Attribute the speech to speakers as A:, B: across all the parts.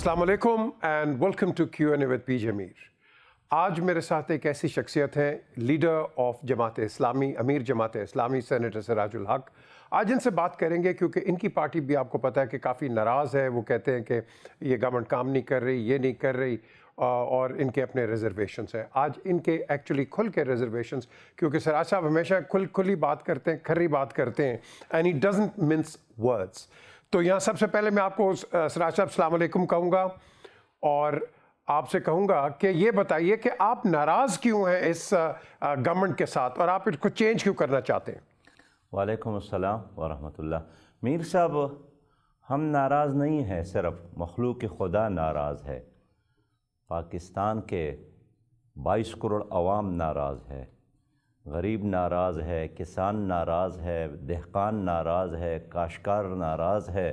A: السلام علیکم and welcome to Q N A with پی جمیر آج میرے ساتھ ایک ایسی شخصیت ہیں لیڈر آف جماعت اسلامی امیر جماعت اسلامی سینیٹر سراج الحق آج ان سے بات کریں گے کیونکہ ان کی پارٹی بھی آپ کو پتہ ہے کہ کافی ناراض ہے وہ کہتے ہیں کہ یہ گورنمنٹ کام نہیں کر رہی یہ نہیں کر رہی اور ان کے اپنے ریزرویشنس ہیں آج ان کے ایکچولی کھل کے ریزرویشنس کیونکہ سراج صاحب ہمیشہ کھل کھلی بات کرتے ہیں کھری بات کرتے ہیں and he doesn't mince words تو یہاں سب سے پہلے میں آپ کو سراج صاحب السلام علیکم کہوں گا اور آپ سے کہوں گا کہ یہ بتائیے کہ آپ ناراض کیوں ہیں اس گورنمنٹ کے ساتھ اور آپ
B: اس کو چینج کیوں کرنا چاہتے ہیں وعلیکم السلام ورحمۃ اللہ میر صاحب ہم ناراض نہیں ہیں صرف مخلوق خدا ناراض ہے پاکستان کے بائیس کروڑ عوام ناراض ہے غریب ناراض ہے کسان ناراض ہے دہقان ناراض ہے کاشکار ناراض ہے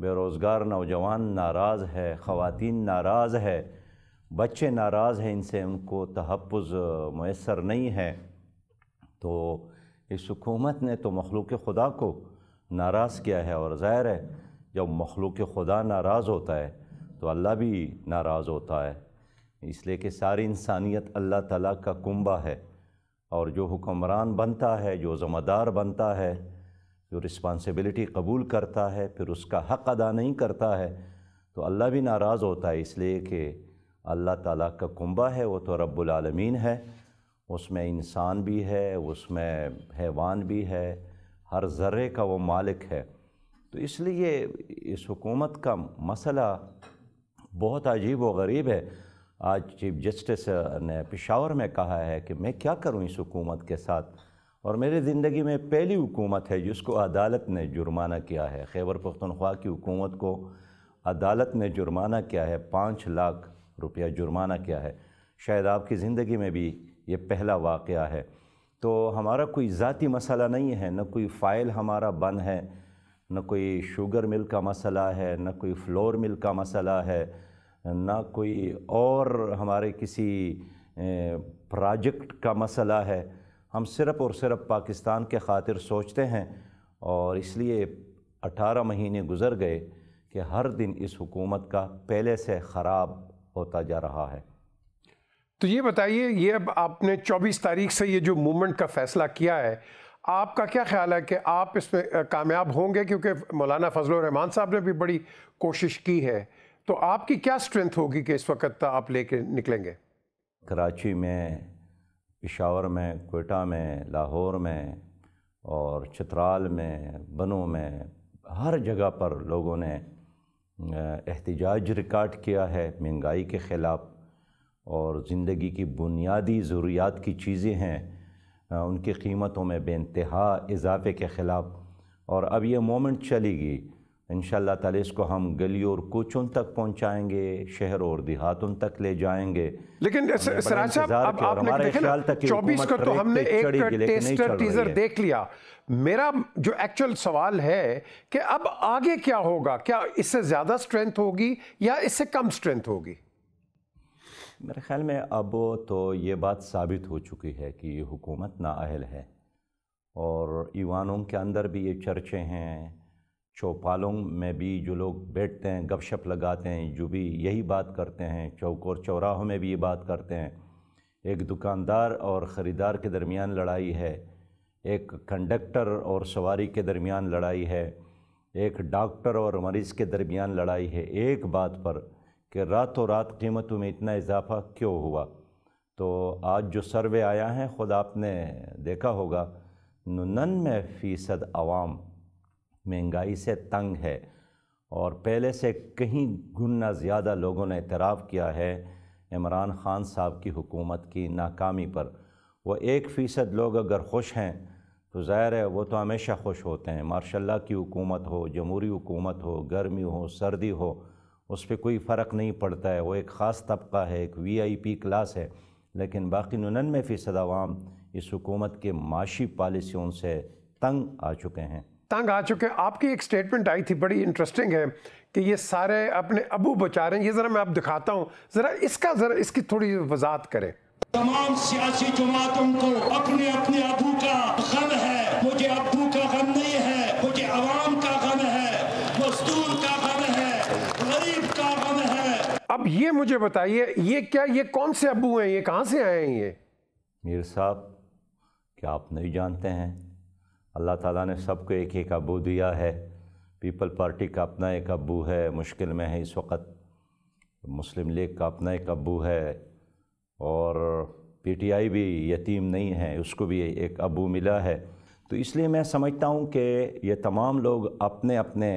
B: بے روزگار نوجوان ناراض ہے خواتین ناراض ہے بچے ناراض ہیں ان سے ان کو تحفظ میسر نہیں ہے تو اس حکومت نے تو مخلوق خدا کو ناراض کیا ہے اور ظاہر ہے جب مخلوق خدا ناراض ہوتا ہے تو اللہ بھی ناراض ہوتا ہے اس لیے کہ ساری انسانیت اللہ تعالیٰ کا کنبہ ہے اور جو حکمران بنتا ہے جو ذمہ دار بنتا ہے جو رسپانسبلٹی قبول کرتا ہے پھر اس کا حق ادا نہیں کرتا ہے تو اللہ بھی ناراض ہوتا ہے اس لیے کہ اللہ تعالیٰ کا کنبہ ہے وہ تو رب العالمین ہے اس میں انسان بھی ہے اس میں حیوان بھی ہے ہر ذرے کا وہ مالک ہے تو اس لیے اس حکومت کا مسئلہ بہت عجیب و غریب ہے آج چیف جسٹس نے پشاور میں کہا ہے کہ میں کیا کروں اس حکومت کے ساتھ اور میرے زندگی میں پہلی حکومت ہے جس کو عدالت نے جرمانہ کیا ہے خیبر پختونخوا کی حکومت کو عدالت نے جرمانہ کیا ہے پانچ لاکھ روپیہ جرمانہ کیا ہے شاید آپ کی زندگی میں بھی یہ پہلا واقعہ ہے تو ہمارا کوئی ذاتی مسئلہ نہیں ہے نہ کوئی فائل ہمارا بند ہے نہ کوئی شوگر مل کا مسئلہ ہے نہ کوئی فلور مل کا مسئلہ ہے نہ کوئی اور ہمارے کسی پروجیکٹ کا مسئلہ ہے ہم صرف اور صرف پاکستان کے خاطر سوچتے ہیں اور اس لیے اٹھارہ مہینے گزر گئے کہ ہر دن اس حکومت کا پہلے سے خراب ہوتا جا رہا ہے
A: تو یہ بتائیے یہ اب آپ نے چوبیس تاریخ سے یہ جو موومنٹ کا فیصلہ کیا ہے آپ کا کیا خیال ہے کہ آپ اس میں کامیاب ہوں گے کیونکہ مولانا فضل الرحمان صاحب نے بھی بڑی کوشش کی ہے تو آپ کی کیا اسٹرینتھ ہوگی کہ اس وقت آپ لے کے نکلیں گے
B: کراچی میں پشاور میں کوئٹہ میں لاہور میں اور چترال میں بنو میں ہر جگہ پر لوگوں نے احتجاج ریکارڈ کیا ہے مہنگائی کے خلاف اور زندگی کی بنیادی ضروریات کی چیزیں ہیں ان کی قیمتوں میں بے انتہا اضافے کے خلاف اور اب یہ مومنٹ چلی گی ان شاء اللہ اس کو ہم گلی اور کوچوں تک پہنچائیں گے شہر اور دیہاتوں تک لے جائیں گے لیکن سراج صاحب آپ نے چوبیس کو تو ہم نے ایک ٹیسٹر ٹیزر دیکھ
A: لیا میرا جو ایکچول سوال ہے کہ اب آگے کیا ہوگا کیا اس سے زیادہ سٹرنٹ ہوگی یا اس سے کم سٹرنٹ ہوگی
B: میرے خیال میں اب تو یہ بات ثابت ہو چکی ہے کہ یہ حکومت نااہل ہے اور ایوانوں کے اندر بھی یہ چرچے ہیں چوپالوں میں بھی جو لوگ بیٹھتے ہیں گپ شپ لگاتے ہیں جو بھی یہی بات کرتے ہیں چوکور چوراہوں میں بھی یہ بات کرتے ہیں ایک دکاندار اور خریدار کے درمیان لڑائی ہے ایک کنڈکٹر اور سواری کے درمیان لڑائی ہے ایک ڈاکٹر اور مریض کے درمیان لڑائی ہے ایک بات پر کہ رات و رات قیمتوں میں اتنا اضافہ کیوں ہوا تو آج جو سروے آیا ہے خود آپ نے دیکھا ہوگا ننانوے فیصد عوام مہنگائی سے تنگ ہے اور پہلے سے کہیں گنا زیادہ لوگوں نے اعتراف کیا ہے عمران خان صاحب کی حکومت کی ناکامی پر وہ ایک فیصد لوگ اگر خوش ہیں تو ظاہر ہے وہ تو ہمیشہ خوش ہوتے ہیں ماشاء اللہ کی حکومت ہو جمہوری حکومت ہو گرمی ہو سردی ہو اس پہ کوئی فرق نہیں پڑتا ہے وہ ایک خاص طبقہ ہے ایک وی آئی پی کلاس ہے لیکن باقی ننانوے فیصد عوام اس حکومت کے معاشی پالیسیوں سے تنگ آ چکے ہیں
A: تنگ آ چکے آپ کی ایک سٹیٹمنٹ آئی تھی بڑی انٹرسٹنگ ہے کہ یہ سارے اپنے ابو بچا رہے ہیں یہ ذرا میں آپ دکھاتا ہوں ذرا اس کا ذرا اس کی تھوڑی وضاحت کریں
B: تمام سیاسی جماعتوں کو اپنے اپنے ابو کا غم ہے مجھے ابو کا غم نہیں ہے مجھے عوام کا غم ہے مزدور کا غم ہے
A: غریب کا غم ہے اب یہ مجھے بتائیے یہ کیا یہ کون سے ابو ہیں یہ کہاں سے آئے ہیں یہ
B: میر صاحب کیا آپ نہیں جانتے ہیں اللہ تعالیٰ نے سب کو ایک ایک ابو دیا ہے پیپل پارٹی کا اپنا ایک ابو ہے مشکل میں ہے اس وقت مسلم لیگ کا اپنا ایک ابو ہے اور پی ٹی آئی بھی یتیم نہیں ہے اس کو بھی ایک ابو ملا ہے تو اس لیے میں سمجھتا ہوں کہ یہ تمام لوگ اپنے اپنے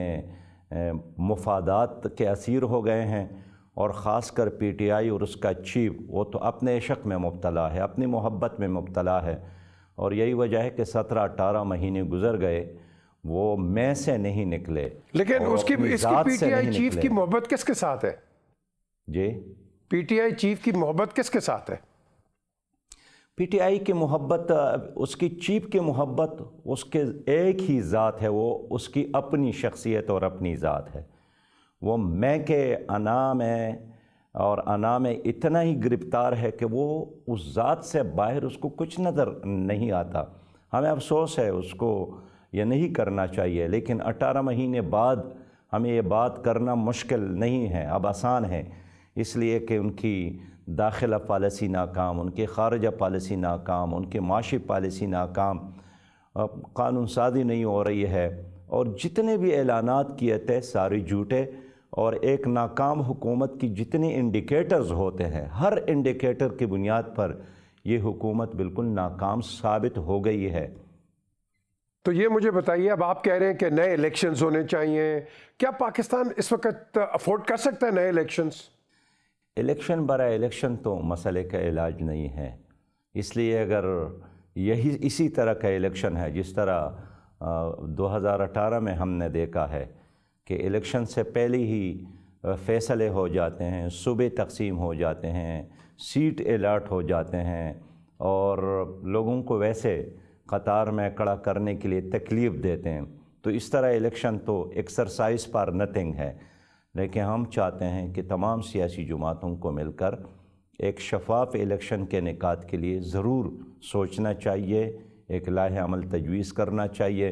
B: مفادات کے اسیر ہو گئے ہیں اور خاص کر پی ٹی آئی اور اس کا چیف وہ تو اپنے عشق میں مبتلا ہے اپنی محبت میں مبتلا ہے اور یہی وجہ ہے کہ سترہ اٹھارہ مہینے گزر گئے وہ میں سے نہیں نکلے لیکن اس کی اس کی پی ٹی آئی چیف کی
A: محبت کس کے ساتھ ہے
B: جی پی
A: ٹی آئی چیف کی محبت کس کے ساتھ ہے
B: پی ٹی آئی کی محبت اس کی چیف کی محبت اس کے ایک ہی ذات ہے وہ اس کی اپنی شخصیت اور اپنی ذات ہے وہ میں کے انام ہے اور انا میں اتنا ہی گرفتار ہے کہ وہ اس ذات سے باہر اس کو کچھ نظر نہیں آتا ہمیں افسوس ہے اس کو یہ نہیں کرنا چاہیے لیکن اٹھارہ مہینے بعد ہمیں یہ بات کرنا مشکل نہیں ہے اب آسان ہے اس لیے کہ ان کی داخلہ پالیسی ناکام ان کے خارجہ پالیسی ناکام ان کی معاشی پالیسی ناکام قانون سازی نہیں ہو رہی ہے اور جتنے بھی اعلانات کیے تھے سارے جھوٹے اور ایک ناکام حکومت کی جتنی انڈیکیٹرز ہوتے ہیں ہر انڈیکیٹر کی بنیاد پر یہ حکومت بالکل ناکام ثابت ہو گئی ہے
A: تو یہ مجھے بتائیے اب آپ کہہ رہے ہیں کہ نئے الیکشنز ہونے چاہیے
B: کیا پاکستان اس وقت افورڈ کر سکتا ہے نئے الیکشنز الیکشن برائے الیکشن تو مسئلے کا علاج نہیں ہے اس لیے اگر یہی اسی طرح کا الیکشن ہے جس طرح دو ہزار اٹھارہ میں ہم نے دیکھا ہے کہ الیکشن سے پہلے ہی فیصلے ہو جاتے ہیں صوبے تقسیم ہو جاتے ہیں سیٹ الرٹ ہو جاتے ہیں اور لوگوں کو ویسے قطار میں کڑا کرنے کے لیے تکلیف دیتے ہیں تو اس طرح الیکشن تو ایکسرسائز پر نتھنگ ہے لیکن ہم چاہتے ہیں کہ تمام سیاسی جماعتوں کو مل کر ایک شفاف الیکشن کے نکات کے لیے ضرور سوچنا چاہیے ایک لاہ عمل تجویز کرنا چاہیے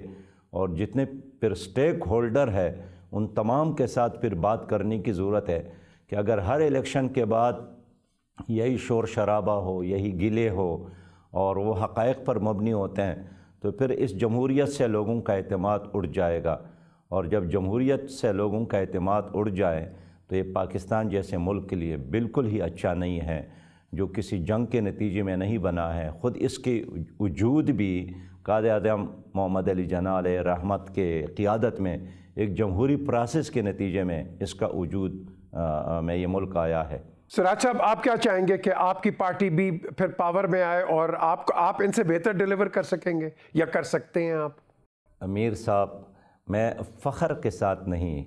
B: اور جتنے پھر سٹیک ہولڈر ہے ان تمام کے ساتھ پھر بات کرنے کی ضرورت ہے کہ اگر ہر الیکشن کے بعد یہی شور شرابہ ہو یہی گلے ہو اور وہ حقائق پر مبنی ہوتے ہیں تو پھر اس جمہوریت سے لوگوں کا اعتماد اڑ جائے گا اور جب جمہوریت سے لوگوں کا اعتماد اڑ جائے تو یہ پاکستان جیسے ملک کے لیے بالکل ہی اچھا نہیں ہے جو کسی جنگ کے نتیجے میں نہیں بنا ہے خود اس کی وجود بھی قاد اعظم محمد علی علیہ رحمت کے قیادت میں ایک جمہوری پروسیس کے نتیجے میں اس کا وجود میں یہ ملک آیا ہے سراج
A: صاحب آپ کیا چاہیں گے کہ آپ کی پارٹی بھی پھر پاور میں آئے اور آپ آپ ان سے بہتر ڈیلیور
B: کر سکیں گے یا کر سکتے ہیں آپ امیر صاحب میں فخر کے ساتھ نہیں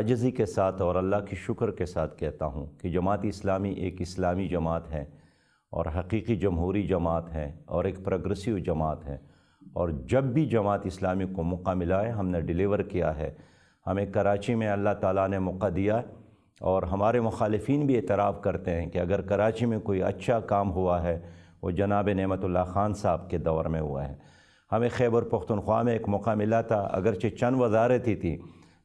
B: آجزی کے ساتھ اور اللہ کی شکر کے ساتھ کہتا ہوں کہ جماعت اسلامی ایک اسلامی جماعت ہے اور حقیقی جمہوری جماعت ہے اور ایک پرگرسیو جماعت ہے اور جب بھی جماعت اسلامی کو موقع ملا ہے ہم نے ڈیلیور کیا ہے ہمیں کراچی میں اللہ تعالیٰ نے موقع دیا اور ہمارے مخالفین بھی اعتراف کرتے ہیں کہ اگر کراچی میں کوئی اچھا کام ہوا ہے وہ جناب نعمت اللہ خان صاحب کے دور میں ہوا ہے ہمیں خیبر پختونخوا میں ایک موقع ملا تھا اگرچہ چند ہی تھیں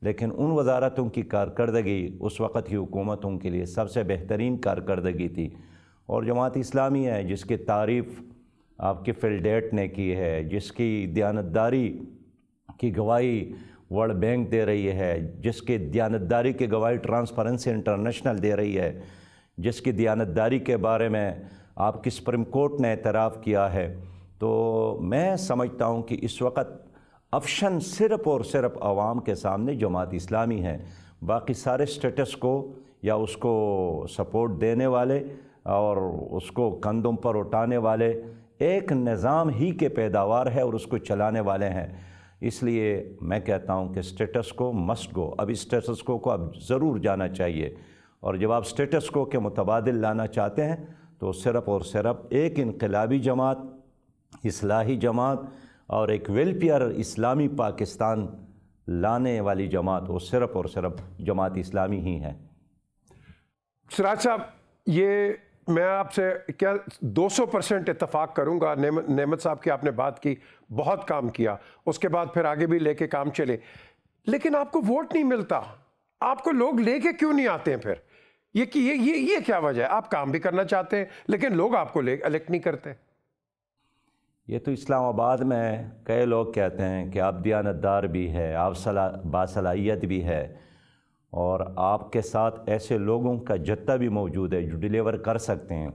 B: لیکن ان وزارتوں کی کارکردگی اس وقت کی حکومتوں کے لیے سب سے بہترین کارکردگی تھی اور جماعت اسلامی ہے جس کی تعریف آپ کی فلڈیٹ نے کی ہے جس کی دیانتداری کی گواہی ورلڈ بینک دے رہی ہے جس کی دیانتداری کی گواہی ٹرانسپرنسی انٹرنیشنل دے رہی ہے جس کی دیانتداری کے بارے میں آپ کی سپریم کورٹ نے اعتراف کیا ہے تو میں سمجھتا ہوں کہ اس وقت افشن صرف اور صرف عوام کے سامنے جماعت اسلامی ہیں باقی سارے اسٹیٹس کو یا اس کو سپورٹ دینے والے اور اس کو کندھوں پر اٹھانے والے ایک نظام ہی کے پیداوار ہے اور اس کو چلانے والے ہیں اس لیے میں کہتا ہوں کہ اسٹیٹس کو مسٹ گو اب اسٹیٹس کو کو اب ضرور جانا چاہیے اور جب آپ اسٹیٹس کو کے متبادل لانا چاہتے ہیں تو صرف اور صرف ایک انقلابی جماعت اصلاحی جماعت اور ایک ویلپیئر اسلامی پاکستان لانے والی جماعت وہ صرف اور صرف جماعت اسلامی ہی ہیں سراج صاحب
A: یہ میں آپ سے کیا دو سو پرسینٹ اتفاق کروں گا نعمت نعمت صاحب کی آپ نے بات کی بہت کام کیا اس کے بعد پھر آگے بھی لے کے کام چلے لیکن آپ کو ووٹ نہیں ملتا آپ کو لوگ لے کے کیوں نہیں آتے ہیں پھر یہ یہ کیا وجہ ہے آپ کام بھی کرنا چاہتے ہیں لیکن لوگ آپ کو لے الیکٹ نہیں کرتے
B: یہ تو اسلام آباد میں کئی لوگ کہتے ہیں کہ آپ دیانتدار بھی ہے آپ صلاح باصلاحیت بھی ہے اور آپ کے ساتھ ایسے لوگوں کا جتہ بھی موجود ہے جو ڈیلیور کر سکتے ہیں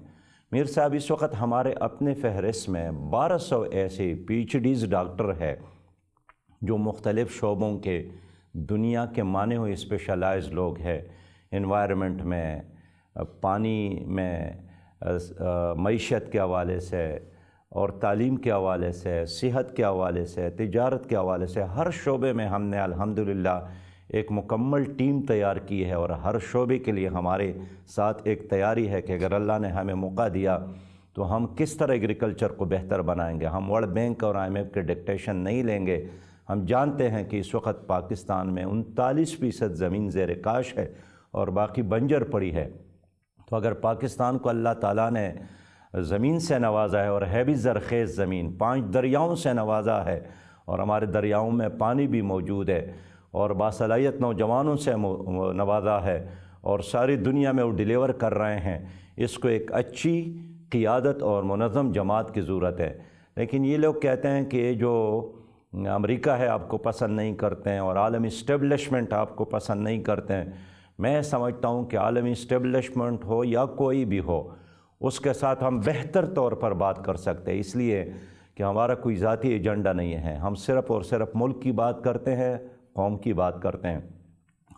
B: میر صاحب اس وقت ہمارے اپنے فہرست میں بارہ سو ایسے پی ایچ ڈیز ڈاکٹر ہے جو مختلف شعبوں کے دنیا کے مانے ہوئے اسپیشلائز لوگ ہے انوائرمنٹ میں پانی میں معیشت کے حوالے سے اور تعلیم کے حوالے سے صحت کے حوالے سے تجارت کے حوالے سے ہر شعبے میں ہم نے الحمدللہ للہ ایک مکمل ٹیم تیار کی ہے اور ہر شعبے کے لیے ہمارے ساتھ ایک تیاری ہے کہ اگر اللہ نے ہمیں موقع دیا تو ہم کس طرح ایگریکلچر کو بہتر بنائیں گے ہم ورلڈ بینک اور آئی ایم ایف کے ڈکٹیشن نہیں لیں گے ہم جانتے ہیں کہ اس وقت پاکستان میں انتالیس فیصد زمین زیر کاش ہے اور باقی بنجر پڑی ہے تو اگر پاکستان کو اللہ تعالیٰ نے زمین سے نوازا ہے اور ہے بھی زرخیز زمین پانچ دریاؤں سے نوازا ہے اور ہمارے دریاؤں میں پانی بھی موجود ہے اور باصلاحیت نوجوانوں سے نوازا ہے اور ساری دنیا میں وہ ڈیلیور کر رہے ہیں اس کو ایک اچھی قیادت اور منظم جماعت کی ضرورت ہے لیکن یہ لوگ کہتے ہیں کہ جو امریکہ ہے آپ کو پسند نہیں کرتے ہیں اور عالمی اسٹیبلشمنٹ آپ کو پسند نہیں کرتے ہیں میں سمجھتا ہوں کہ عالمی اسٹیبلشمنٹ ہو یا کوئی بھی ہو اس کے ساتھ ہم بہتر طور پر بات کر سکتے ہیں اس لیے کہ ہمارا کوئی ذاتی ایجنڈا نہیں ہے ہم صرف اور صرف ملک کی بات کرتے ہیں قوم کی بات کرتے ہیں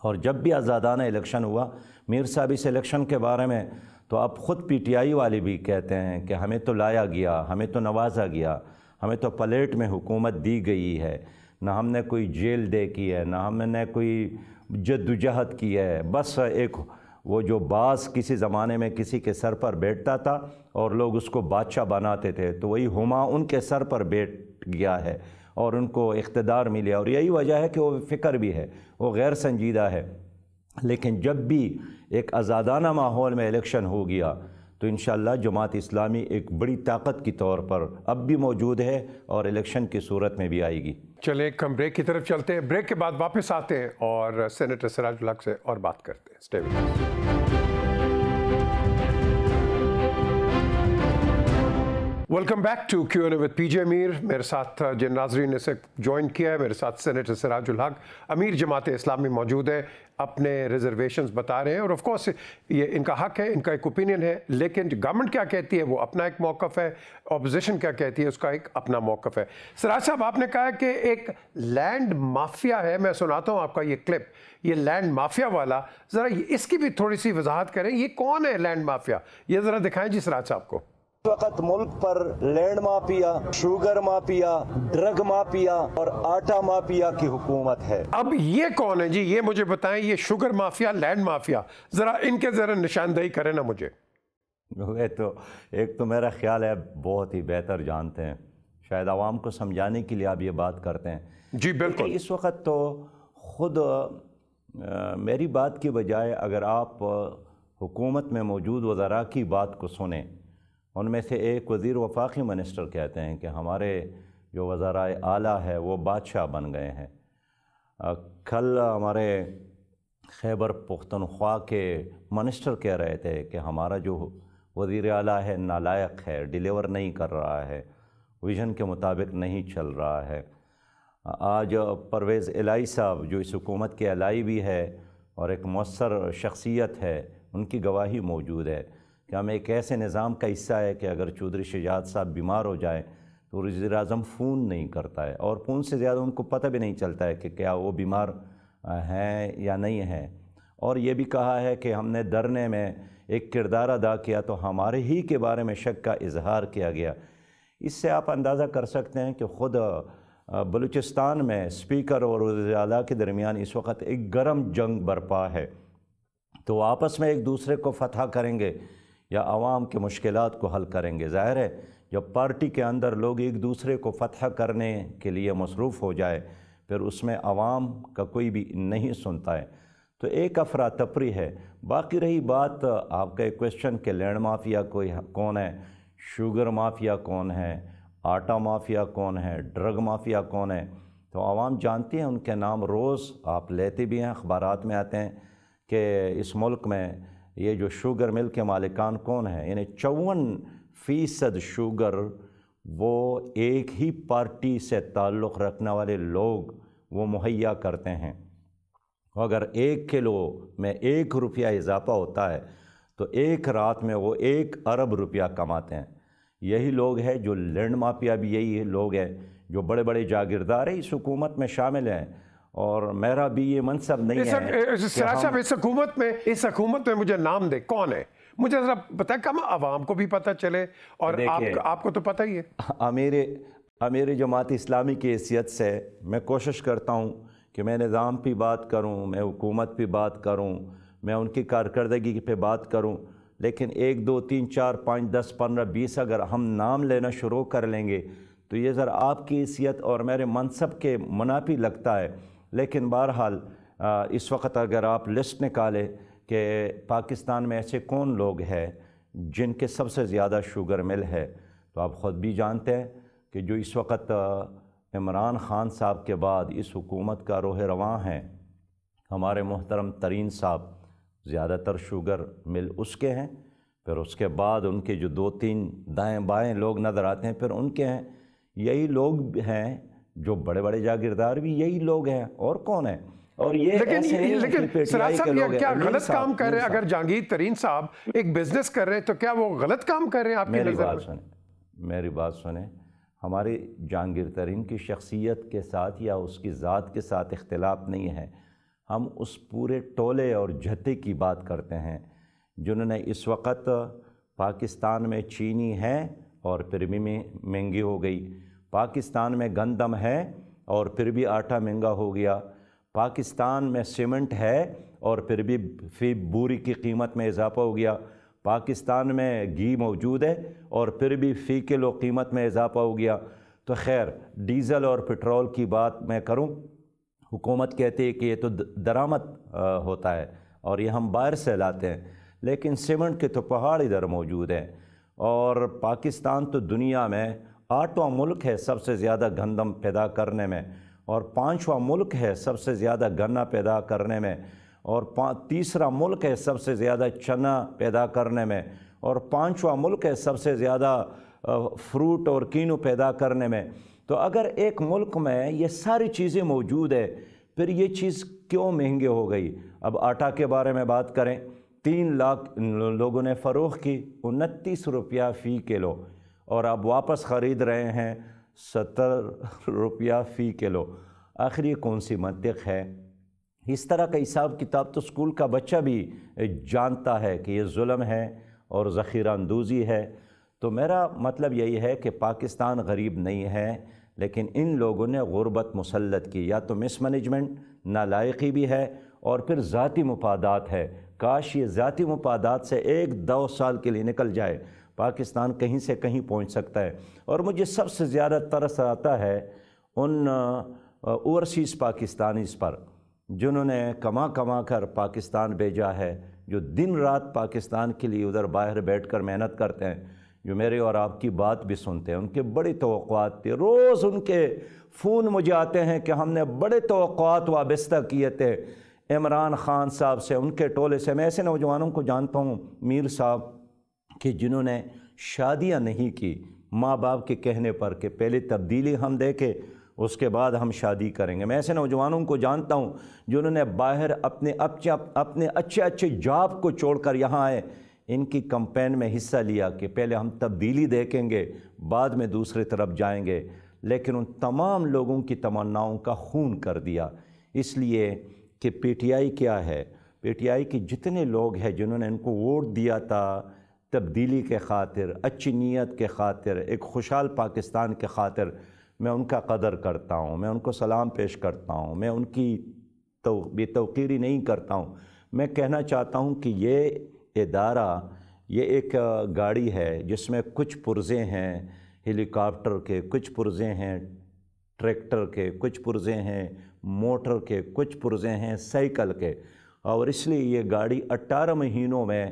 B: اور جب بھی آزادانہ الیکشن ہوا میر صاحب اس الیکشن کے بارے میں تو اب خود پی ٹی آئی والے بھی کہتے ہیں کہ ہمیں تو لایا گیا ہمیں تو نوازا گیا ہمیں تو پلیٹ میں حکومت دی گئی ہے نہ ہم نے کوئی جیل دے کی ہے نہ ہم نے کوئی جد و جہد کی ہے بس ایک وہ جو بعض کسی زمانے میں کسی کے سر پر بیٹھتا تھا اور لوگ اس کو بادشاہ بناتے تھے تو وہی ہما ان کے سر پر بیٹھ گیا ہے اور ان کو اقتدار ملے اور یہی وجہ ہے کہ وہ فکر بھی ہے وہ غیر سنجیدہ ہے لیکن جب بھی ایک آزادانہ ماحول میں الیکشن ہو گیا تو انشاءاللہ جماعت اسلامی ایک بڑی طاقت کی طور پر اب بھی موجود ہے اور الیکشن کی صورت میں بھی آئے گی
A: چلیں ایک ہم بریک کی طرف چلتے ہیں بریک کے بعد واپس آتے ہیں اور سینیٹر سراج الحق سے اور بات کرتے ہیں welcome back to Q N with P J Amir میرے ساتھ جن ناظرین نے اسے جوائن کیا ہے میرے ساتھ سینیٹر سراج الحق امیر جماعت اسلامی موجود ہے اپنے ریزرویشنز بتا رہے ہیں اور آف کورس یہ ان کا حق ہے ان کا ایک اوپینین ہے لیکن گورنمنٹ کیا کہتی ہے وہ اپنا ایک موقف ہے اپوزیشن کیا کہتی ہے اس کا ایک اپنا موقف ہے سراج صاحب آپ نے کہا کہ ایک لینڈ مافیا ہے میں سناتا ہوں آپ کا یہ کلپ یہ لینڈ مافیا والا ذرا اس کی بھی تھوڑی سی وضاحت کریں یہ کون ہے لینڈ مافیا یہ ذرا دکھائیں جی
B: سراج صاحب کو وقت ملک پر land mafia sugar mafia drug mafia اور آٹا مافیا کی حکومت ہے
A: اب یہ کون ہے جی یہ مجھے بتائیں یہ شوگر مافیا لینڈ مافیا ذرا ان کے ذرا نشاندہی کریں نا مجھے
B: تو ایک تو میرا خیال ہے بہت ہی بہتر جانتے ہیں شاید عوام کو سمجھانے کے لیے آپ یہ بات کرتے ہیں جی بالکل اس وقت تو خود میری بات کی بجائے اگر آپ حکومت میں موجود وزراء کی بات کو سنیں ان میں سے ایک وزیر وفاقی منسٹر کہتے ہیں کہ ہمارے جو وزارہ اعلیٰ ہے وہ بادشاہ بن گئے ہیں کل ہمارے خیبر پختونخوا کے منسٹر کہہ رہے تھے کہ ہمارا جو وزیر اعلیٰ ہے نالائق ہے ڈیلیور نہیں کر رہا ہے ویژن کے مطابق نہیں چل رہا ہے آج پرویز الائی صاحب جو اس حکومت کے علائی بھی ہے اور ایک مؤثر شخصیت ہے ان کی گواہی موجود ہے کہ ہم ایک ایسے نظام کا حصہ ہے کہ اگر چودھری شجاعت صاحب بیمار ہو جائیں تو وزیر اعظم فون نہیں کرتا ہے اور فون سے زیادہ ان کو پتہ بھی نہیں چلتا ہے کہ کیا وہ بیمار ہیں یا نہیں ہیں اور یہ بھی کہا ہے کہ ہم نے درنے میں ایک کردار ادا کیا تو ہمارے ہی کے بارے میں شک کا اظہار کیا گیا اس سے آپ اندازہ کر سکتے ہیں کہ خود بلوچستان میں سپیکر اور وزیر اعلیٰ کے درمیان اس وقت ایک گرم جنگ برپا ہے تو آپس میں ایک دوسرے کو فتح کریں گے یا عوام کے مشکلات کو حل کریں گے ظاہر ہے جب پارٹی کے اندر لوگ ایک دوسرے کو فتح کرنے کے لیے مصروف ہو جائے پھر اس میں عوام کا کوئی بھی نہیں سنتا ہے تو ایک افرا تپری ہے باقی رہی بات آپ کا ایک کوشچن کہ لینڈ مافیا کوئی کون ہے شوگر مافیا کون ہے آٹا مافیا کون ہے ڈرگ مافیا کون ہے تو عوام جانتی ہیں ان کے نام روز آپ لیتے بھی ہیں اخبارات میں آتے ہیں کہ اس ملک میں یہ جو شوگر مل کے مالکان کون ہیں یعنی چون فیصد شوگر وہ ایک ہی پارٹی سے تعلق رکھنے والے لوگ وہ مہیا کرتے ہیں اگر ایک کلو میں ایک روپیہ اضافہ ہوتا ہے تو ایک رات میں وہ ایک ارب روپیہ کماتے ہیں یہی لوگ ہیں جو لینڈ مافیا بھی یہی لوگ ہیں جو بڑے بڑے جاگیردار اس حکومت میں شامل ہیں اور میرا بھی یہ منصب نہیں ہے صاحب اس حکومت میں اس حکومت میں مجھے نام دے کون ہے مجھے ذرا
A: پتہ کم عوام کو بھی پتہ چلے اور آپ کو تو پتہ ہی
B: ہے امیر جماعت اسلامی کی حیثیت سے میں کوشش کرتا ہوں کہ میں نظام پہ بات کروں میں حکومت پہ بات کروں میں ان کی کارکردگی پہ بات کروں لیکن ایک دو تین چار پانچ دس پندرہ بیس اگر ہم نام لینا شروع کر لیں گے تو یہ ذرا آپ کی حیثیت اور میرے منصب کے منافی لگتا ہے لیکن بہرحال اس وقت اگر آپ لسٹ نکالیں کہ پاکستان میں ایسے کون لوگ ہیں جن کے سب سے زیادہ شوگر مل ہے تو آپ خود بھی جانتے ہیں کہ جو اس وقت عمران خان صاحب کے بعد اس حکومت کا روح رواں ہیں ہمارے محترم ترین صاحب زیادہ تر شوگر مل اس کے ہیں پھر اس کے بعد ان کے جو دو تین دائیں بائیں لوگ نظر آتے ہیں پھر ان کے ہیں یہی لوگ ہیں جو بڑے بڑے جاگیردار بھی یہی لوگ ہیں اور کون ہیں اور یہ کیا غلط کام کر رہے ہیں اگر
A: جہانگیر ترین صاحب ایک بزنس کر رہے ہیں تو کیا وہ غلط کام کر رہے ہیں آپ میری بات سنیں
B: میری بات سنیں ہمارے جہانگیر ترین کی شخصیت کے ساتھ یا اس کی ذات کے ساتھ اختلاف نہیں ہے ہم اس پورے ٹولے اور جھتے کی بات کرتے ہیں جنہوں نے اس وقت پاکستان میں چینی ہے اور پھر بھی میں مہنگی ہو گئی پاکستان میں گندم ہے اور پھر بھی آٹا مہنگا ہو گیا پاکستان میں سیمنٹ ہے اور پھر بھی فی بوری کی قیمت میں اضافہ ہو گیا پاکستان میں گھی موجود ہے اور پھر بھی فی کلو قیمت میں اضافہ ہو گیا تو خیر ڈیزل اور پٹرول کی بات میں کروں حکومت کہتی ہے کہ یہ تو درامت ہوتا ہے اور یہ ہم باہر سے لاتے ہیں لیکن سیمنٹ کے تو پہاڑ ادھر موجود ہیں اور پاکستان تو دنیا میں آٹھواں ملک ہے سب سے زیادہ گندم پیدا کرنے میں اور پانچواں ملک ہے سب سے زیادہ گنا پیدا کرنے میں اور تیسرا ملک ہے سب سے زیادہ چنا پیدا کرنے میں اور پانچواں ملک ہے سب سے زیادہ فروٹ اور کینو پیدا کرنے میں تو اگر ایک ملک میں یہ ساری چیزیں موجود ہے پھر یہ چیز کیوں مہنگے ہو گئی اب آٹا کے بارے میں بات کریں تین لاکھ لوگوں نے فروغ کی انتیس روپیہ فی کلو اور آپ واپس خرید رہے ہیں ستر روپیہ فی کلو آخری کون سی منطق ہے اس طرح کا حساب کتاب تو اسکول کا بچہ بھی جانتا ہے کہ یہ ظلم ہے اور ذخیرہ اندوزی ہے تو میرا مطلب یہی ہے کہ پاکستان غریب نہیں ہے لیکن ان لوگوں نے غربت مسلط کی یا تو مس مینجمنٹ نالائقی بھی ہے اور پھر ذاتی مفادات ہے کاش یہ ذاتی مفادات سے ایک دو سال کے لیے نکل جائے پاکستان کہیں سے کہیں پہنچ سکتا ہے اور مجھے سب سے زیادہ ترس آتا ہے ان اوورسیز پاکستانیز پر جنہوں نے کما کما کر پاکستان بھیجا ہے جو دن رات پاکستان کے لیے ادھر باہر بیٹھ کر محنت کرتے ہیں جو میرے اور آپ کی بات بھی سنتے ہیں ان کے بڑے توقعات تھے روز ان کے فون مجھے آتے ہیں کہ ہم نے بڑے توقعات وابستہ کیے تھے عمران خان صاحب سے ان کے ٹولے سے میں ایسے نوجوانوں کو جانتا ہوں میر صاحب کہ جنہوں نے شادیاں نہیں کی ماں باپ کے کہنے پر کہ پہلے تبدیلی ہم دیکھے اس کے بعد ہم شادی کریں گے میں ایسے نوجوانوں کو جانتا ہوں جنہوں نے باہر اپنے اپ اپنے اچھے اچھے جاب کو چھوڑ کر یہاں آئے ان کی کمپین میں حصہ لیا کہ پہلے ہم تبدیلی دیکھیں گے بعد میں دوسرے طرف جائیں گے لیکن ان تمام لوگوں کی تمناؤں کا خون کر دیا اس لیے کہ پی ٹی آئی کیا ہے پی ٹی آئی کے جتنے لوگ ہیں جنہوں نے ان کو ووٹ دیا تھا تبدیلی کے خاطر اچھی نیت کے خاطر ایک خوشحال پاکستان کے خاطر میں ان کا قدر کرتا ہوں میں ان کو سلام پیش کرتا ہوں میں ان کی توقیری نہیں کرتا ہوں میں کہنا چاہتا ہوں کہ یہ ادارہ یہ ایک گاڑی ہے جس میں کچھ پرزے ہیں ہیلی کاپٹر کے کچھ پرزے ہیں ٹریکٹر کے کچھ پرزے ہیں موٹر کے کچھ پرزے ہیں سائیکل کے اور اس لیے یہ گاڑی اٹھارہ مہینوں میں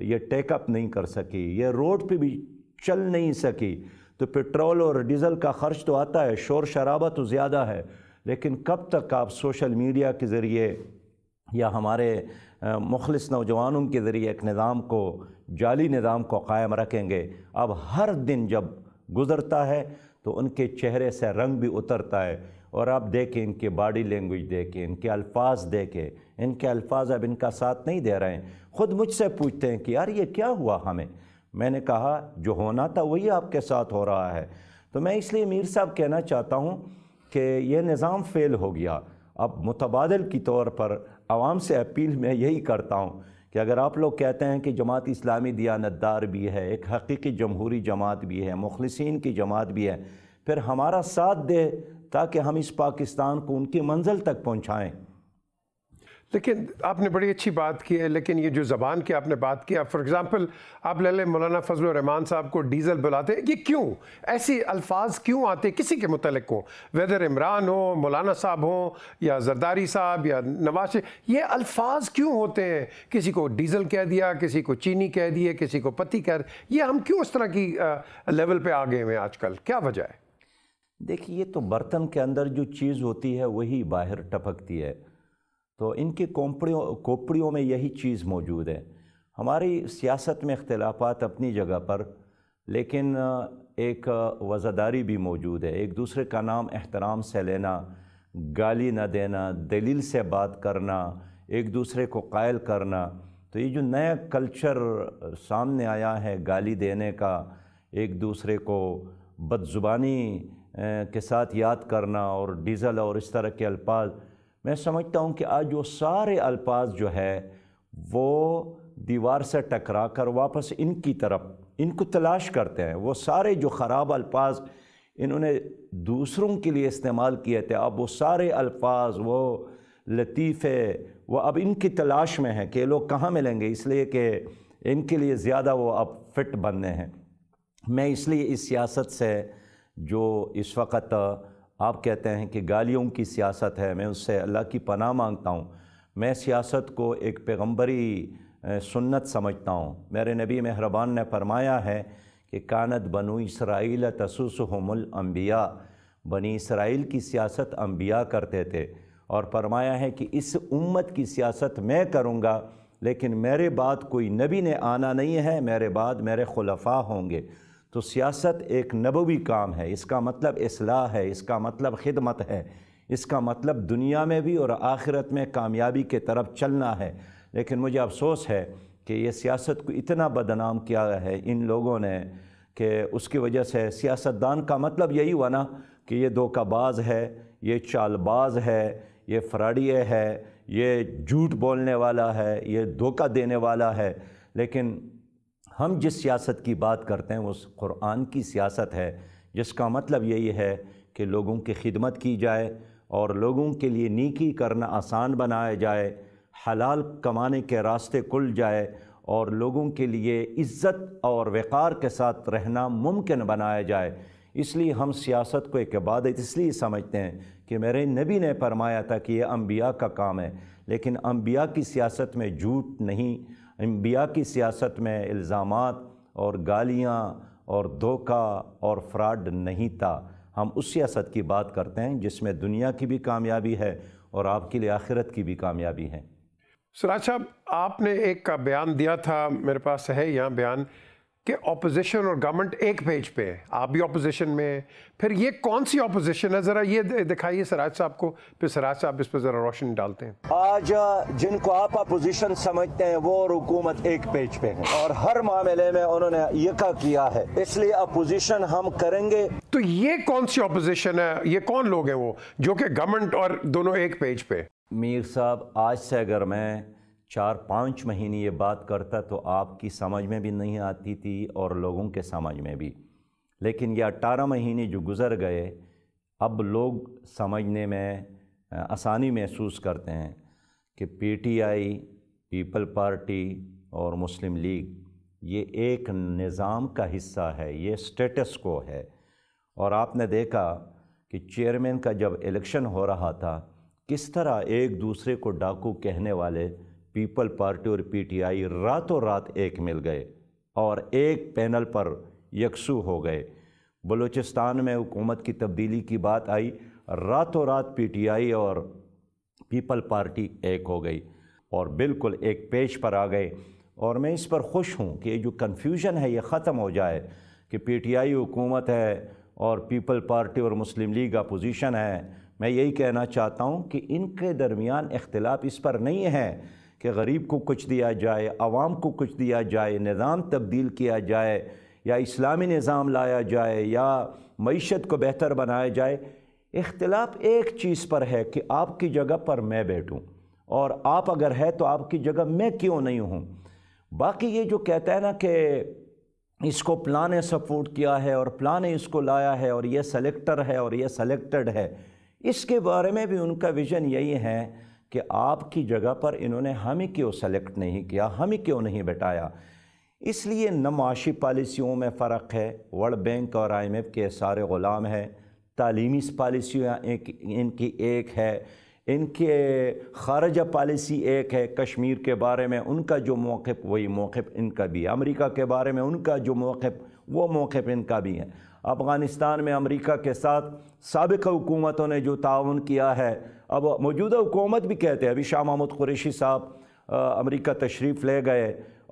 B: یہ ٹیک اپ نہیں کر سکی یہ روڈ پہ بھی چل نہیں سکی تو پیٹرول اور ڈیزل کا خرچ تو آتا ہے شور شرابہ تو زیادہ ہے لیکن کب تک آپ سوشل میڈیا کے ذریعے یا ہمارے مخلص نوجوانوں کے ذریعے ایک نظام کو جعلی نظام کو قائم رکھیں گے اب ہر دن جب گزرتا ہے تو ان کے چہرے سے رنگ بھی اترتا ہے اور آپ دیکھیں ان کے باڈی لینگویج دیکھیں ان کے الفاظ دیکھیں ان کے الفاظ اب ان کا ساتھ نہیں دے رہے ہیں خود مجھ سے پوچھتے ہیں کہ یار یہ کیا ہوا ہمیں میں نے کہا جو ہونا تھا وہی آپ کے ساتھ ہو رہا ہے تو میں اس لیے میر صاحب کہنا چاہتا ہوں کہ یہ نظام فیل ہو گیا اب متبادل کی طور پر عوام سے اپیل میں یہی کرتا ہوں کہ اگر آپ لوگ کہتے ہیں کہ جماعت اسلامی دیانتدار بھی ہے ایک حقیقی جمہوری جماعت بھی ہے مخلصین کی جماعت بھی ہے پھر ہمارا ساتھ دے تاکہ ہم اس پاکستان کو ان کی منزل تک پہنچائیں
A: لیکن آپ نے بڑی اچھی بات کی ہے لیکن یہ جو زبان کی آپ نے بات کیا فار ایگزامپل آپ لے لیں مولانا فضل الرحمان صاحب کو ڈیزل بلاتے یہ کیوں ایسی الفاظ کیوں آتے کسی کے متعلق کو ویدر عمران ہوں مولانا صاحب ہوں یا زرداری صاحب یا نواز یہ الفاظ کیوں ہوتے ہیں کسی کو ڈیزل کہہ دیا کسی کو چینی کہہ دیے کسی کو پتی
B: کہہ دیا یہ ہم کیوں اس طرح کی لیول پہ آگے ہوئے ہیں آج کل کیا وجہ ہے دیکھیے تو برتن کے اندر جو چیز ہوتی ہے وہی باہر ٹپکتی ہے تو ان کی کوپڑیوں کوپڑیوں میں یہی چیز موجود ہے ہماری سیاست میں اختلافات اپنی جگہ پر لیکن ایک وزداری بھی موجود ہے ایک دوسرے کا نام احترام سے لینا گالی نہ دینا دلیل سے بات کرنا ایک دوسرے کو قائل کرنا تو یہ جو نیا کلچر سامنے آیا ہے گالی دینے کا ایک دوسرے کو بدزبانی کے ساتھ یاد کرنا اور ڈیزل اور اس طرح کے الفاظ میں سمجھتا ہوں کہ آج وہ سارے الفاظ جو ہے وہ دیوار سے ٹکرا کر واپس ان کی طرف ان کو تلاش کرتے ہیں وہ سارے جو خراب الفاظ انہوں نے دوسروں کے لیے استعمال کیے تھے اب وہ سارے الفاظ وہ لطیفے وہ اب ان کی تلاش میں ہیں کہ لوگ کہاں ملیں گے اس لیے کہ ان کے لیے زیادہ وہ اب فٹ بننے ہیں میں اس لیے اس سیاست سے جو اس وقت آپ کہتے ہیں کہ گالیوں کی سیاست ہے میں اس سے اللہ کی پناہ مانگتا ہوں میں سیاست کو ایک پیغمبری سنت سمجھتا ہوں میرے نبی مہربان نے فرمایا ہے کہ کانت بنو اسرائیل تسوسہم الانبیاء بنی اسرائیل کی سیاست انبیاء کرتے تھے اور فرمایا ہے کہ اس امت کی سیاست میں کروں گا لیکن میرے بعد کوئی نبی نے آنا نہیں ہے میرے بعد میرے خلفاء ہوں گے تو سیاست ایک نبوی کام ہے اس کا مطلب اصلاح ہے اس کا مطلب خدمت ہے اس کا مطلب دنیا میں بھی اور آخرت میں کامیابی کے طرف چلنا ہے لیکن مجھے افسوس ہے کہ یہ سیاست کو اتنا بدنام کیا ہے ان لوگوں نے کہ اس کی وجہ سے سیاستدان کا مطلب یہی ہوا نا کہ یہ دھوکہ باز ہے یہ چال باز ہے یہ فراڈیے ہے یہ جھوٹ بولنے والا ہے یہ دھوکہ دینے والا ہے لیکن ہم جس سیاست کی بات کرتے ہیں وہ قرآن کی سیاست ہے جس کا مطلب یہی ہے کہ لوگوں کی خدمت کی جائے اور لوگوں کے لیے نیکی کرنا آسان بنایا جائے حلال کمانے کے راستے کل جائے اور لوگوں کے لیے عزت اور وقار کے ساتھ رہنا ممکن بنایا جائے اس لیے ہم سیاست کو ایک عبادت اس لیے سمجھتے ہیں کہ میرے نبی نے فرمایا تھا کہ یہ انبیاء کا کام ہے لیکن انبیاء کی سیاست میں جھوٹ نہیں یعنی انبیاء کی سیاست میں الزامات اور گالیاں اور دھوکہ اور فراڈ نہیں تھا ہم اس سیاست کی بات کرتے ہیں جس میں دنیا کی بھی کامیابی ہے اور آپ کے لیے آخرت کی بھی کامیابی ہے سراج صاحب آپ نے
A: ایک کا بیان دیا تھا میرے پاس ہے یہاں بیان کہ اپوزیشن اور گورنمنٹ ایک پیج پہ آپ بھی اپوزیشن میں پھر یہ کون سی اپوزیشن ہے ذرا یہ دکھائیے سراج سراج صاحب صاحب کو کو پھر اس پہ ذرا ڈالتے ہیں
B: آج جن آپ اپوزیشن سمجھتے ہیں وہ اور حکومت ایک پیج پہ ہیں اور ہر معاملے میں انہوں نے یکا کیا ہے اس لیے اپوزیشن ہم کریں گے تو یہ کون
A: سی اپوزیشن
B: ہے یہ کون لوگ ہیں وہ جو کہ گورنمنٹ اور دونوں ایک پیج پہ میر صاحب آج سے اگر میں چار پانچ مہینے یہ بات کرتا تو آپ کی سمجھ میں بھی نہیں آتی تھی اور لوگوں کے سمجھ میں بھی لیکن یہ اٹھارہ مہینے جو گزر گئے اب لوگ سمجھنے میں آسانی محسوس کرتے ہیں کہ P T I people party اور مسلم لیگ یہ ایک نظام کا حصہ ہے یہ سٹیٹس کو ہے اور آپ نے دیکھا کہ چیئرمین کا جب الیکشن ہو رہا تھا کس طرح ایک دوسرے کو ڈاکو کہنے والے پیپل پارٹی اور پی ٹی آئی رات و رات ایک مل گئے اور ایک پینل پر یکسو ہو گئے بلوچستان میں حکومت کی تبدیلی کی بات آئی رات و رات پی ٹی آئی اور پیپل پارٹی ایک ہو گئی اور بالکل ایک پیش پر آ گئے اور میں اس پر خوش ہوں کہ جو کنفیوژن ہے یہ ختم ہو جائے کہ پی ٹی آئی حکومت ہے اور پیپل پارٹی اور مسلم لیگ اپوزیشن ہے میں یہی کہنا چاہتا ہوں کہ ان کے درمیان اختلاف اس پر نہیں ہے کہ غریب کو کچھ دیا جائے عوام کو کچھ دیا جائے نظام تبدیل کیا جائے یا اسلامی نظام لایا جائے یا معیشت کو بہتر بنایا جائے اختلاف ایک چیز پر ہے کہ آپ کی جگہ پر میں بیٹھوں اور آپ اگر ہے تو آپ کی جگہ میں کیوں نہیں ہوں باقی یہ جو کہتا ہے نا کہ اس کو پلان نے سپورٹ کیا ہے اور پلان نے اس کو لایا ہے اور یہ سلیکٹر ہے اور یہ سلیکٹڈ ہے اس کے بارے میں بھی ان کا ویژن یہی ہے کہ آپ کی جگہ پر انہوں نے ہمیں کیوں سلیکٹ نہیں کیا ہمیں کیوں نہیں بٹایا اس لیے نہ معاشی پالیسیوں میں فرق ہے ورلڈ بینک اور آئی ایم ایف کے سارے غلام ہیں تعلیمی پالیسیوں ان کی ایک ہے ان کے خارجہ پالیسی ایک ہے کشمیر کے بارے میں ان کا جو موقف وہی موقف ان کا بھی ہے امریکہ کے بارے میں ان کا جو موقف وہ موقف ان کا بھی ہے افغانستان میں امریکہ کے ساتھ سابق حکومتوں نے جو تعاون کیا ہے اب موجودہ حکومت بھی کہتے ہیں ابھی شاہ محمود قریشی صاحب امریکہ تشریف لے گئے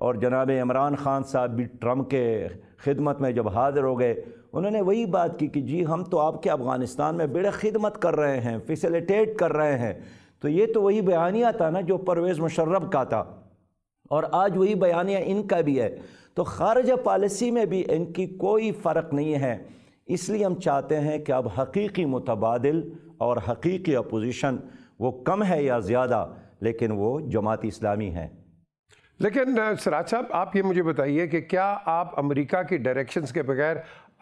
B: اور جناب عمران خان صاحب بھی ٹرمپ کے خدمت میں جب حاضر ہو گئے انہوں نے وہی بات کی کہ جی ہم تو آپ کے افغانستان میں بڑے خدمت کر رہے ہیں فیسیلیٹیٹ کر رہے ہیں تو یہ تو وہی بیانیہ تھا نا جو پرویز مشرف کا تھا اور آج وہی بیانیہ ان کا بھی ہے تو خارجہ پالیسی میں بھی ان کی کوئی فرق نہیں ہے اس لیے ہم چاہتے ہیں کہ اب حقیقی متبادل اور حقیقی اپوزیشن وہ کم ہے یا زیادہ لیکن وہ جماعت اسلامی ہیں لیکن
A: سراج صاحب آپ یہ مجھے بتائیے کہ کیا آپ امریکہ کی ڈائریکشنز کے بغیر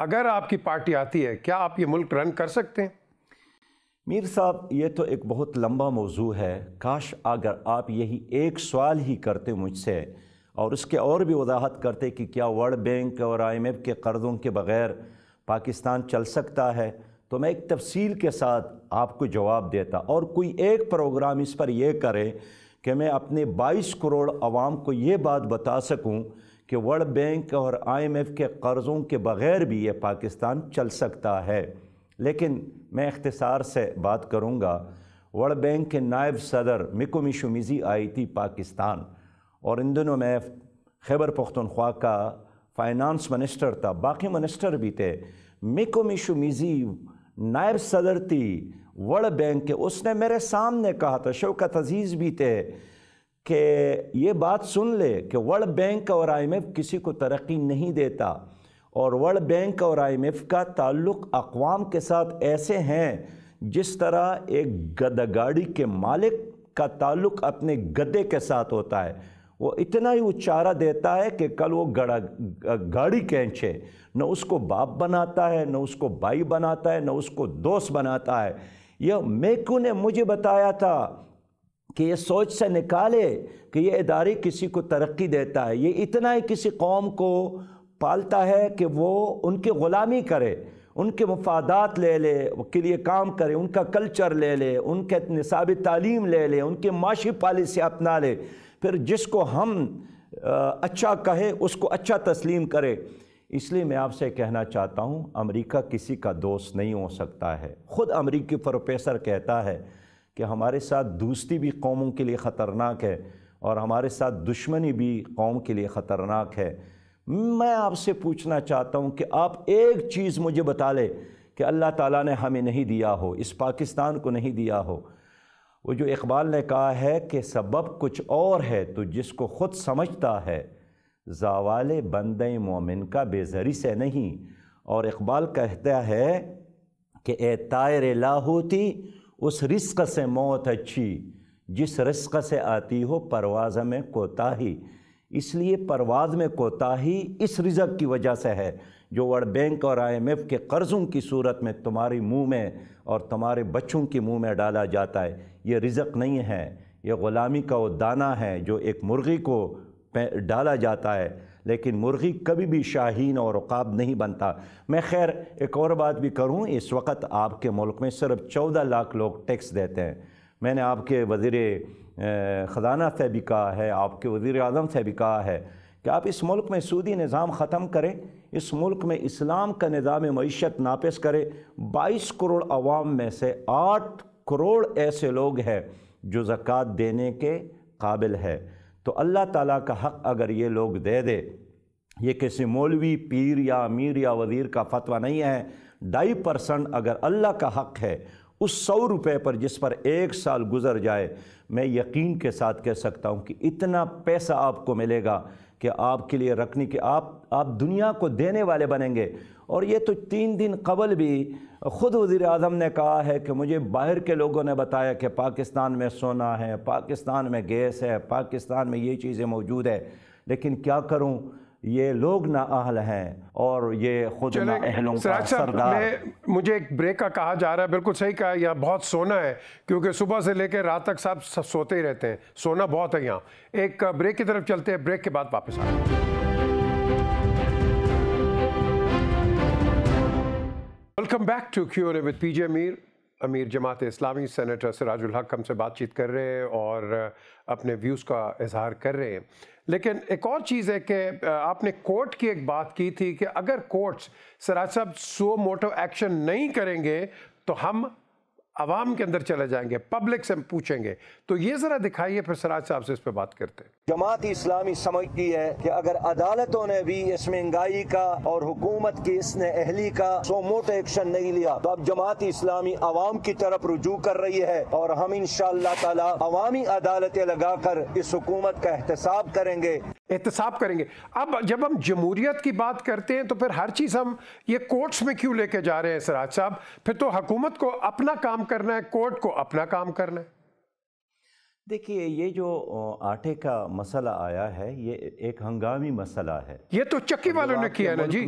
A: اگر آپ کی پارٹی آتی ہے کیا آپ یہ ملک رن کر سکتے
B: ہیں میر صاحب یہ تو ایک بہت لمبا موضوع ہے کاش اگر آپ یہی ایک سوال ہی کرتے مجھ سے اور اس کے اور بھی وضاحت کرتے کہ کیا ورلڈ بینک اور آئی ایم ایف کے قرضوں کے بغیر پاکستان چل سکتا ہے تو میں ایک تفصیل کے ساتھ آپ کو جواب دیتا اور کوئی ایک پروگرام اس پر یہ کرے کہ میں اپنے بائیس کروڑ عوام کو یہ بات بتا سکوں کہ ورلڈ بینک اور آئی ایم ایف کے قرضوں کے بغیر بھی یہ پاکستان چل سکتا ہے لیکن میں اختصار سے بات کروں گا ورلڈ بینک کے نائب صدر میشو میزی آئی تھی پاکستان اور ان دنوں میں خیبر پختونخوا کا فائنانس منسٹر تھا باقی منسٹر بھی تھے میکو میشو میزی نائب صدر تھی ورلڈ بینک کے اس نے میرے سامنے کہا تھا شوکت عزیز بھی تھے کہ یہ بات سن لے کہ ورلڈ بینک اور آئی ایم ایف کسی کو ترقی نہیں دیتا اور ورلڈ بینک اور آئی ایم ایف کا تعلق اقوام کے ساتھ ایسے ہیں جس طرح ایک گد گاڑی کے مالک کا تعلق اپنے گدے کے ساتھ ہوتا ہے وہ اتنا ہی اچارہ دیتا ہے کہ کل وہ گڑا گاڑی کھینچے نہ اس کو باپ بناتا ہے نہ اس کو بھائی بناتا ہے نہ اس کو دوست بناتا ہے یہ میکو نے مجھے بتایا تھا کہ یہ سوچ سے نکالے کہ یہ ادارے کسی کو ترقی دیتا ہے یہ اتنا ہی کسی قوم کو پالتا ہے کہ وہ ان کی غلامی کرے ان کے مفادات لے لے کے لیے کام کرے ان کا کلچر لے لے ان کے نصابی تعلیم لے لے ان کی معاشی پالیسی اپنا لے پھر جس کو ہم اچھا کہے اس کو اچھا تسلیم کرے اس لیے میں آپ سے کہنا چاہتا ہوں امریکہ کسی کا دوست نہیں ہو سکتا ہے خود امریکی پروفیسر کہتا ہے کہ ہمارے ساتھ دوستی بھی قوموں کے لیے خطرناک ہے اور ہمارے ساتھ دشمنی بھی قوم کے لیے خطرناک ہے میں آپ سے پوچھنا چاہتا ہوں کہ آپ ایک چیز مجھے بتا لے کہ اللہ تعالیٰ نے ہمیں نہیں دیا ہو اس پاکستان کو نہیں دیا ہو وہ جو اقبال نے کہا ہے کہ سبب کچھ اور ہے تو جس کو خود سمجھتا ہے زاوال بند مومن کا بے سے نہیں اور اقبال کہتا ہے کہ اے لا ہوتی اس رزق سے موت اچھی جس رزق سے آتی ہو پرواز میں کوتاہی اس لیے پرواز میں کوتاہی اس رزق کی وجہ سے ہے جو ورلڈ بینک اور آئی ایم ایف کے قرضوں کی صورت میں تمہاری منہ میں اور تمہارے بچوں کے منہ میں ڈالا جاتا ہے یہ رزق نہیں ہے یہ غلامی کا وہ دانہ ہے جو ایک مرغی کو ڈالا جاتا ہے لیکن مرغی کبھی بھی شاہین اور رقاب نہیں بنتا میں خیر ایک اور بات بھی کروں اس وقت آپ کے ملک میں صرف چودہ لاکھ لوگ ٹیکس دیتے ہیں میں نے آپ کے وزیر خزانہ سے بھی کہا ہے آپ کے وزیر اعظم سے بھی کہا ہے کہ آپ اس ملک میں سعودی نظام ختم کریں اس ملک میں اسلام کا نظام معیشت ناپس کریں بائیس کروڑ عوام میں سے آٹھ کروڑ ایسے لوگ ہیں جو زکوٰۃ دینے کے قابل ہے تو اللہ تعالیٰ کا حق اگر یہ لوگ دے دے یہ کسی مولوی پیر یا امیر یا وزیر کا فتویٰ نہیں ہے ڈھائی پرسنٹ اگر اللہ کا حق ہے اس سو روپے پر جس پر ایک سال گزر جائے میں یقین کے ساتھ کہہ سکتا ہوں کہ اتنا پیسہ آپ کو ملے گا کہ آپ کے لیے رکھنی کہ آپ آپ دنیا کو دینے والے بنیں گے اور یہ تو تین دن قبل بھی خود وزیر اعظم نے کہا ہے کہ مجھے باہر کے لوگوں نے بتایا کہ پاکستان میں سونا ہے پاکستان میں گیس ہے پاکستان میں یہ چیزیں موجود ہے لیکن کیا کروں یہ لوگ نا اہل ہیں اور یہ خود نا اہلوں کا صاحب سردار میں مجھے ایک بریک کا کہا جا
A: رہا ہے بالکل صحیح کہا یہاں بہت سونا ہے کیونکہ صبح سے لے کے رات تک صاحب سوتے ہی رہتے ہیں سونا بہت ہے یہاں ایک بریک کی طرف چلتے ہیں بریک کے بعد واپس آتے ہیں welcome back to Q A with P J امیر امیر جماعت اسلامی سینیٹر سراج الحق ہم سے بات چیت کر رہے ہیں اور اپنے ویوز کا اظہار کر رہے ہیں لیکن ایک اور چیز ہے کہ آپ نے کورٹ کی ایک بات کی تھی کہ اگر کورٹس سراج صاحب سو موٹو ایکشن نہیں کریں گے تو ہم عوام کے اندر چلے جائیں گے پبلک سے ہم پوچھیں گے تو یہ ذرا دکھائیے پھر سراج
B: صاحب سے اس پہ بات کرتے ہیں جماعت اسلامی سمجھتی ہے کہ اگر عدالتوں نے بھی اس مہنگائی کا اور حکومت کی اس نے اہلی کا سو موٹ ایکشن نہیں لیا تو اب جماعت اسلامی عوام کی طرف رجوع کر رہی ہے اور ہم انشاءاللہ تعالی عوامی عدالتیں لگا کر اس حکومت کا احتساب کریں گے
A: احتساب کریں گے اب جب ہم جمہوریت کی بات کرتے ہیں تو پھر ہر چیز ہم یہ کورٹس میں کیوں لے کے جا رہے ہیں سراج صاحب پھر تو حکومت کو اپنا کام کرنا ہے کورٹ کو اپنا کام کرنا ہے
B: دیکھیے یہ جو آٹے کا مسئلہ آیا ہے یہ ایک ہنگامی مسئلہ ہے یہ تو چکی والوں نے کیا نا جی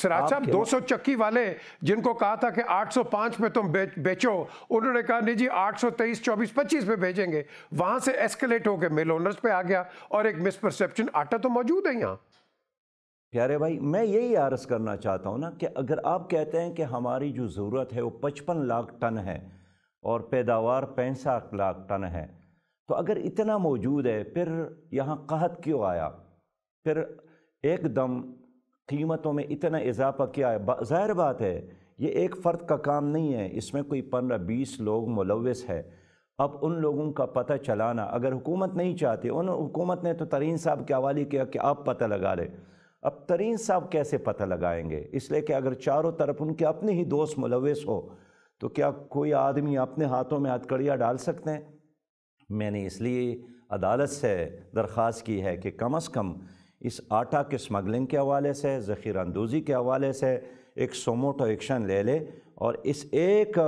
B: سراج صاحب دو سو چکی والے جن کو کہا تھا کہ آٹھ سو پانچ
A: میں تم بیچو انہوں نے کہا نہیں جی آٹھ سو تیئیس چوبیس پچیس میں بیچیں گے وہاں سے ایسکلیٹ ہو کے میل اونرز پہ آ گیا اور ایک مس پرسپشن آٹا تو موجود ہے یہاں
B: پیارے بھائی میں یہی عارض کرنا چاہتا ہوں نا کہ اگر آپ کہتے ہیں کہ ہماری جو ضرورت ہے وہ پچپن لاکھ ٹن ہے اور پیداوار پینسٹھ لاکھ ٹن ہے تو اگر اتنا موجود ہے پھر یہاں قحط کیوں آیا پھر ایک دم قیمتوں میں اتنا اضافہ کیا ہے ظاہر بات ہے یہ ایک فرد کا کام نہیں ہے اس میں کوئی پندرہ بیس لوگ ملوث ہے اب ان لوگوں کا پتہ چلانا اگر حکومت نہیں چاہتی ان حکومت نے تو ترین صاحب کے حوالے کیا کہ آپ پتہ لگا لیں اب ترین صاحب کیسے پتہ لگائیں گے اس لیے کہ اگر چاروں طرف ان کے اپنے ہی دوست ملوث ہو تو کیا کوئی آدمی اپنے ہاتھوں میں ہتھ کڑیا ڈال سکتے ہیں میں نے اس لیے عدالت سے درخواست کی ہے کہ کم از کم اس آٹا کے سمگلنگ کے حوالے سے ذخیرہ اندوزی کے حوالے سے ایک سوموٹو ایکشن لے لے اور اس ایک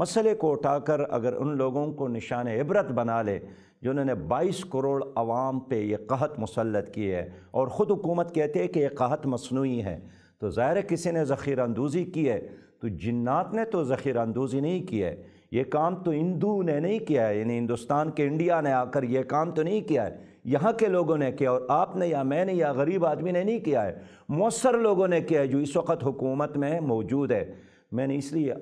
B: مسئلے کو اٹھا کر اگر ان لوگوں کو نشان عبرت بنا لے جنہوں نے بائیس کروڑ عوام پہ یہ قحط مسلط کی ہے اور خود حکومت کہتے ہیں کہ یہ قحط مصنوعی ہے تو ظاہر کسی نے ذخیرہ اندوزی کی ہے تو جنات نے تو ذخیرہ اندوزی نہیں کی ہے یہ کام تو ہندو نے نہیں کیا ہے یعنی ہندوستان کے انڈیا نے آ کر یہ کام تو نہیں کیا ہے یہاں کے لوگوں نے کیا اور آپ نے یا میں نے یا غریب آدمی نے نہیں کیا ہے مؤثر لوگوں نے کیا ہے جو اس وقت حکومت میں موجود ہے میں نے اس لیے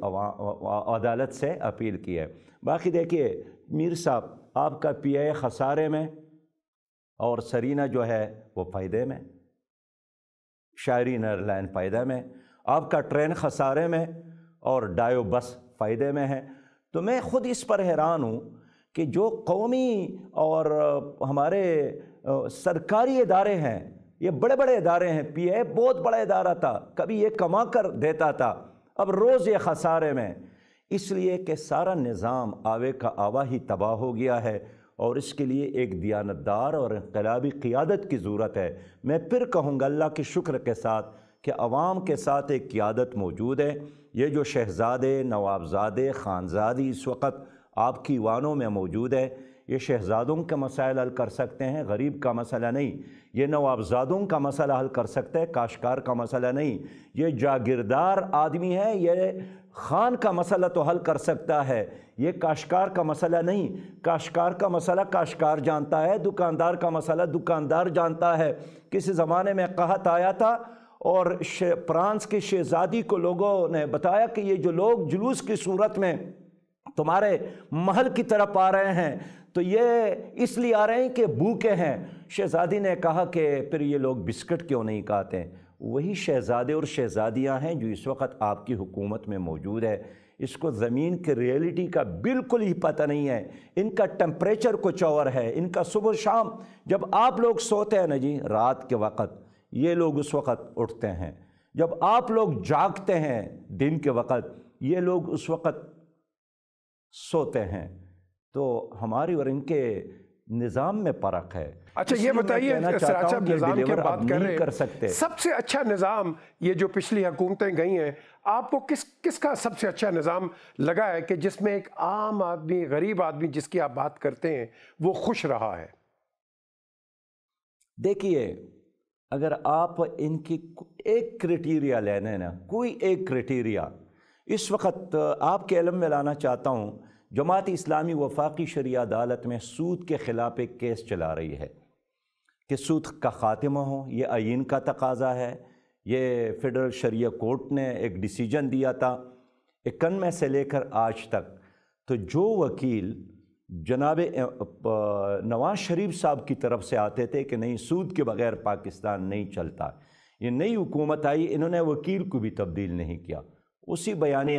B: عدالت سے اپیل کی ہے باقی دیکھیے میر صاحب آپ کا پی اے خسارے میں اور سرینا جو ہے وہ فائدے میں شاعرین لائن فائدہ میں آپ کا ٹرین خسارے میں اور ڈایو بس فائدے میں ہے تو میں خود اس پر حیران ہوں کہ جو قومی اور ہمارے سرکاری ادارے ہیں یہ بڑے بڑے ادارے ہیں پی اے بہت بڑا ادارہ تھا کبھی یہ کما کر دیتا تھا اب روز یہ خسارے میں اس لیے کہ سارا نظام آوے کا آوا ہی تباہ ہو گیا ہے اور اس کے لیے ایک دیانتدار اور انقلابی قیادت کی ضرورت ہے میں پھر کہوں گا اللہ کے شکر کے ساتھ کہ عوام کے ساتھ ایک قیادت موجود ہے یہ جو شہزادے نوابزادے خانزادی اس وقت آپ کی وانوں میں موجود ہے یہ شہزادوں کے مسائل حل کر سکتے ہیں غریب کا مسئلہ نہیں یہ نوابزادوں کا مسئلہ حل کر سکتے ہیں کاشکار کا مسئلہ نہیں یہ جاگیردار آدمی ہے یہ خان کا مسئلہ تو حل کر سکتا ہے یہ کاشکار کا مسئلہ نہیں کاشکار کا مسئلہ کاشکار جانتا ہے دکاندار کا مسئلہ دکاندار جانتا ہے کسی زمانے میں قحط آیا تھا اور فرانس کے شہزادی کو لوگوں نے بتایا کہ یہ جو لوگ جلوس کی صورت میں تمہارے محل کی طرف آ رہے ہیں تو یہ اس لیے آ رہے ہیں کہ بھوکے ہیں شہزادی نے کہا کہ پھر یہ لوگ بسکٹ کیوں نہیں کھاتے ہیں وہی شہزادے اور شہزادیاں ہیں جو اس وقت آپ کی حکومت میں موجود ہے اس کو زمین کے ریئلٹی کا بالکل ہی پتہ نہیں ہے ان کا ٹمپریچر کچھ اور ہے ان کا صبح شام جب آپ لوگ سوتے ہیں نا جی رات کے وقت یہ لوگ اس وقت اٹھتے ہیں جب آپ لوگ جاگتے ہیں دن کے وقت یہ لوگ اس وقت سوتے ہیں تو ہماری اور ان کے نظام میں فرق ہے اچھا یہ بتائیے نظام اچھا، اچھا، کے بات کر سکتے
A: سب سے اچھا نظام یہ جو پچھلی حکومتیں گئی ہیں آپ کو کس کس کا سب سے اچھا نظام لگا ہے کہ جس میں ایک عام آدمی غریب آدمی جس کی آپ بات کرتے ہیں وہ خوش
B: رہا ہے دیکھیے اگر آپ ان کی ایک کریٹیریا لینے نا کوئی ایک کریٹیریا اس وقت آپ کے علم میں لانا چاہتا ہوں جماعت اسلامی وفاقی شریع عدالت میں سود کے خلاف ایک کیس چلا رہی ہے کہ سود کا خاتمہ ہو یہ آئین کا تقاضا ہے یہ فیڈرل شریعہ کورٹ نے ایک ڈیسیجن دیا تھا ایک کن میں سے لے کر آج تک تو جو وکیل جناب نواز شریف صاحب کی طرف سے آتے تھے کہ نہیں سود کے بغیر پاکستان نہیں چلتا یہ نئی حکومت آئی انہوں نے وکیل کو بھی تبدیل نہیں کیا اسی بیانے